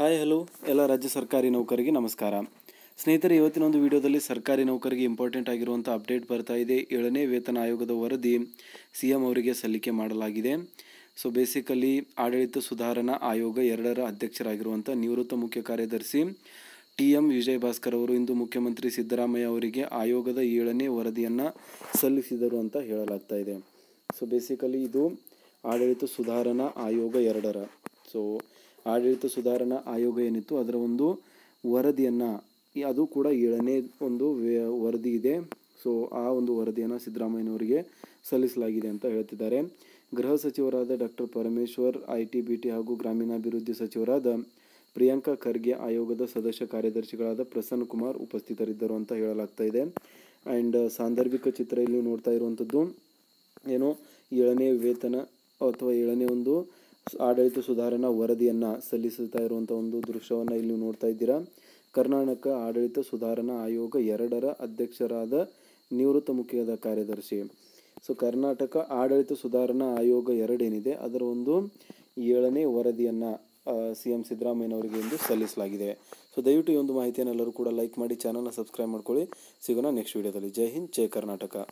hi hello ಎಲ್ಲ ರಾಜ್ಯ ಸರ್ಕಾರಿ ನೌಕರಿಗೆ ನಮಸ್ಕಾರ ಸ್ನೇಹಿತರೆ ಇವತ್ತಿನ ಒಂದು ವಿಡಿಯೋದಲ್ಲಿ ಸರ್ಕಾರಿ ನೌಕರಿಗೆ ಇಂಪಾರ್ಟೆಂಟ್ ಆಗಿರುವಂಥ ಅಪ್ಡೇಟ್ ಬರ್ತಾ ಇದೆ ಏಳನೇ ವೇತನ ಆಯೋಗದ ವರದಿ ಸಿ ಎಂ ಅವರಿಗೆ ಸಲ್ಲಿಕೆ ಮಾಡಲಾಗಿದೆ ಸೊ ಬೇಸಿಕಲಿ ಆಡಳಿತ ಸುಧಾರಣಾ ಆಯೋಗ ಎರಡರ ಅಧ್ಯಕ್ಷರಾಗಿರುವಂಥ ನಿವೃತ್ತ ಮುಖ್ಯ ಕಾರ್ಯದರ್ಶಿ ಟಿ ಎಂ ವಿಜಯ್ ಭಾಸ್ಕರ್ ಅವರು ಇಂದು ಮುಖ್ಯಮಂತ್ರಿ ಸಿದ್ದರಾಮಯ್ಯ ಅವರಿಗೆ ಆಯೋಗದ ಏಳನೇ ವರದಿಯನ್ನು ಸಲ್ಲಿಸಿದರು ಅಂತ ಹೇಳಲಾಗ್ತಾ ಇದೆ ಸೊ ಬೇಸಿಕಲಿ ಇದು ಆಡಳಿತ ಸುಧಾರಣಾ ಆಯೋಗ ಎರಡರ ಸೊ ಆಡಳಿತ ಸುಧಾರಣಾ ಆಯೋಗ ಏನಿತ್ತು ಅದರ ಒಂದು ವರದಿಯನ್ನು ಅದು ಕೂಡ ಏಳನೇ ಒಂದು ವರದಿ ಇದೆ ಸೊ ಆ ಒಂದು ವರದಿಯನ್ನು ಸಿದ್ದರಾಮಯ್ಯನವರಿಗೆ ಸಲ್ಲಿಸಲಾಗಿದೆ ಅಂತ ಹೇಳ್ತಿದ್ದಾರೆ ಗೃಹ ಸಚಿವರಾದ doctor Parameshwar I T B T ಹಾಗೂ ಗ್ರಾಮೀಣಾಭಿವೃದ್ಧಿ ಸಚಿವರಾದ ಪ್ರಿಯಾಂಕಾ ಖರ್ಗೆ ಆಯೋಗದ ಸದಸ್ಯ ಕಾರ್ಯದರ್ಶಿಗಳಾದ ಪ್ರಸನ್ನ ಕುಮಾರ್ ಉಪಸ್ಥಿತರಿದ್ದರು ಅಂತ ಹೇಳಲಾಗ್ತಾ ಇದೆ ಆ್ಯಂಡ್ ಸಾಂದರ್ಭಿಕ ಚಿತ್ರ ಇಲ್ಲಿ ನೋಡ್ತಾ ಇರುವಂಥದ್ದು ಏನು ಏಳನೇ ವೇತನ ಅಥವಾ ಏಳನೇ ಒಂದು ಆಡಳಿತ ಸುಧಾರಣಾ ವರದಿಯನ್ನು ಸಲ್ಲಿಸುತ್ತಾ ಇರುವಂಥ ಒಂದು ದೃಶ್ಯವನ್ನು ಇಲ್ಲಿ ನೋಡ್ತಾ ಇದ್ದೀರಾ ಕರ್ನಾಟಕ ಆಡಳಿತ ಸುಧಾರಣಾ ಆಯೋಗ ಎರಡರ ಅಧ್ಯಕ್ಷರಾದ ನಿವೃತ್ತ ಮುಖ್ಯದ ಕಾರ್ಯದರ್ಶಿ ಸೊ ಕರ್ನಾಟಕ ಆಡಳಿತ ಸುಧಾರಣಾ ಆಯೋಗ ಎರಡೇನಿದೆ ಅದರ ಒಂದು ಏಳನೇ ವರದಿಯನ್ನು ಸಿ ಎಂ ಸಿದ್ದರಾಮಯ್ಯನವರಿಗೆ ಎಂದು ಸಲ್ಲಿಸಲಾಗಿದೆ ಸೊ ದಯವಿಟ್ಟು ಈ ಒಂದು ಮಾಹಿತಿಯನ್ನು ಎಲ್ಲರೂ ಕೂಡ ಲೈಕ್ ಮಾಡಿ ಚಾನಲ್ನ ಸಬ್ಸ್ಕ್ರೈಬ್ ಮಾಡ್ಕೊಳ್ಳಿ ಸಿಗೋಣ ನೆಕ್ಸ್ಟ್ ವೀಡಿಯೋದಲ್ಲಿ ಜೈ ಹಿಂದ್ ಜೈ ಕರ್ನಾಟಕ